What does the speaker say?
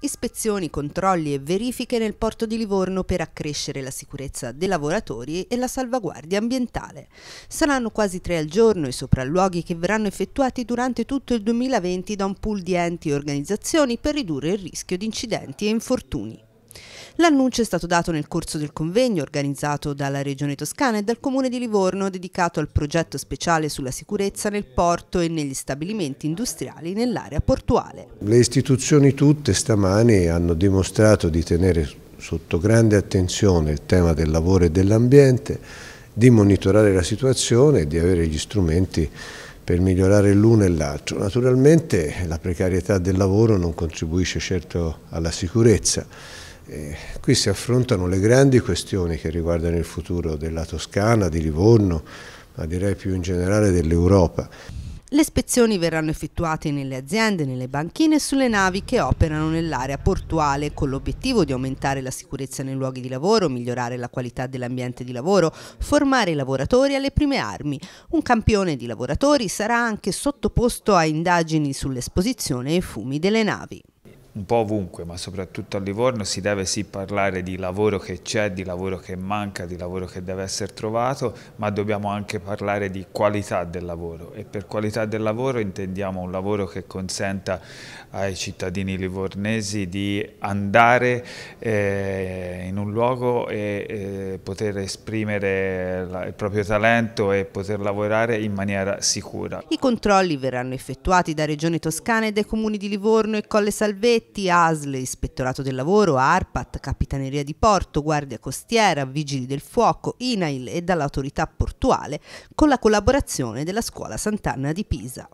ispezioni, controlli e verifiche nel porto di Livorno per accrescere la sicurezza dei lavoratori e la salvaguardia ambientale. Saranno quasi tre al giorno i sopralluoghi che verranno effettuati durante tutto il 2020 da un pool di enti e organizzazioni per ridurre il rischio di incidenti e infortuni. L'annuncio è stato dato nel corso del convegno organizzato dalla Regione Toscana e dal Comune di Livorno dedicato al progetto speciale sulla sicurezza nel porto e negli stabilimenti industriali nell'area portuale. Le istituzioni tutte stamani hanno dimostrato di tenere sotto grande attenzione il tema del lavoro e dell'ambiente, di monitorare la situazione e di avere gli strumenti per migliorare l'uno e l'altro. Naturalmente la precarietà del lavoro non contribuisce certo alla sicurezza, eh, qui si affrontano le grandi questioni che riguardano il futuro della Toscana, di Livorno, ma direi più in generale dell'Europa. Le ispezioni verranno effettuate nelle aziende, nelle banchine e sulle navi che operano nell'area portuale con l'obiettivo di aumentare la sicurezza nei luoghi di lavoro, migliorare la qualità dell'ambiente di lavoro, formare i lavoratori alle prime armi. Un campione di lavoratori sarà anche sottoposto a indagini sull'esposizione ai fumi delle navi un po' ovunque, ma soprattutto a Livorno, si deve sì parlare di lavoro che c'è, di lavoro che manca, di lavoro che deve essere trovato, ma dobbiamo anche parlare di qualità del lavoro e per qualità del lavoro intendiamo un lavoro che consenta ai cittadini livornesi di andare eh, in un luogo e eh, poter esprimere la, il proprio talento e poter lavorare in maniera sicura. I controlli verranno effettuati da Regione Toscana e dai comuni di Livorno e Colle Salvetti distretti, ASL, Ispettorato del Lavoro, ARPAT, Capitaneria di Porto, Guardia Costiera, Vigili del Fuoco, INAIL e dall'autorità portuale con la collaborazione della Scuola Sant'Anna di Pisa.